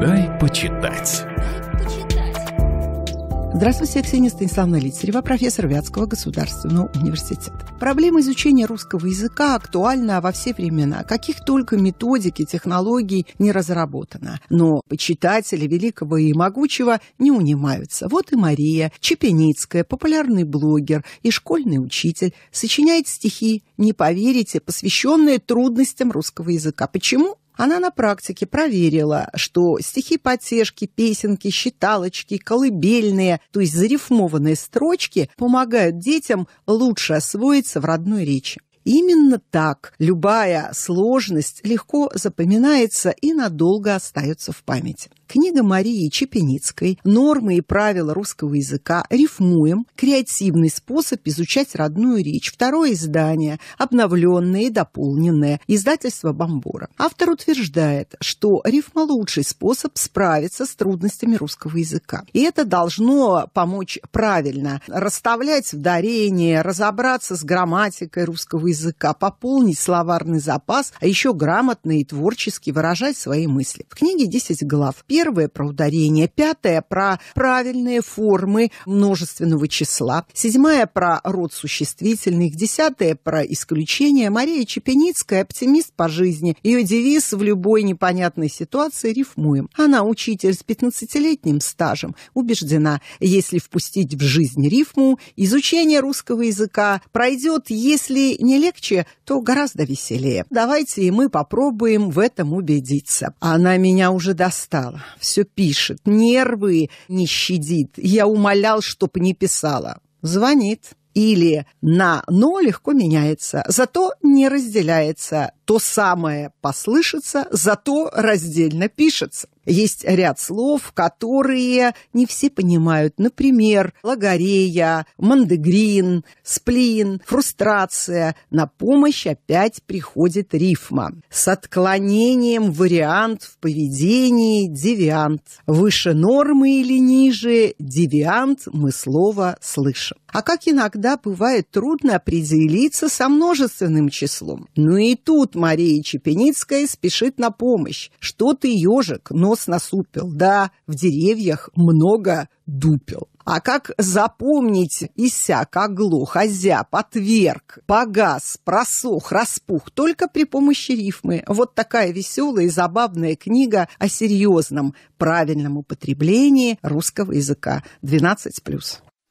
Дай почитать. Здравствуйте, я Ксения Станиславна Лицарева, профессор Вятского государственного университета. Проблема изучения русского языка актуальна во все времена, каких только методик и технологий не разработано. Но почитатели великого и могучего не унимаются. Вот и Мария Чепеницкая, популярный блогер и школьный учитель, сочиняет стихи, не поверите, посвященные трудностям русского языка. Почему? Она на практике проверила, что стихи потешки, песенки, считалочки, колыбельные, то есть зарифмованные строчки, помогают детям лучше освоиться в родной речи. Именно так любая сложность легко запоминается и надолго остается в памяти. Книга Марии Чепеницкой «Нормы и правила русского языка. Рифмуем. Креативный способ изучать родную речь». Второе издание, обновленное и дополненное, издательство «Бомбора». Автор утверждает, что рифма – лучший способ справиться с трудностями русского языка. И это должно помочь правильно расставлять ударение, разобраться с грамматикой русского языка, пополнить словарный запас, а еще грамотно и творчески выражать свои мысли. В книге 10 глав. Первый первое, про ударение, пятое про правильные формы множественного числа, седьмая про род существительных, десятое про исключение. Мария Чепеницкая – оптимист по жизни. Ее девиз «В любой непонятной ситуации рифмуем». Она учитель с 15-летним стажем, убеждена, если впустить в жизнь рифму, изучение русского языка пройдет, если не легче, то гораздо веселее. Давайте и мы попробуем в этом убедиться. Она меня уже достала все пишет, нервы не щадит. Я умолял, чтоб не писала. Звонит или на «но» легко меняется, зато не разделяется. То самое послышится, зато раздельно пишется. Есть ряд слов, которые не все понимают. Например, лагорея, мандегрин, сплин, фрустрация. На помощь опять приходит рифма. С отклонением вариант в поведении девиант. Выше нормы или ниже девиант мы слово слышим. А как иногда иногда бывает трудно определиться со множественным числом. Но ну и тут Мария Чепеницкая спешит на помощь. Что ты, ежик, нос насупил? Да, в деревьях много дупел. А как запомнить иссяк, оглох, озяб, отверг, погас, просох, распух? Только при помощи рифмы. Вот такая веселая и забавная книга о серьезном правильном употреблении русского языка. 12+.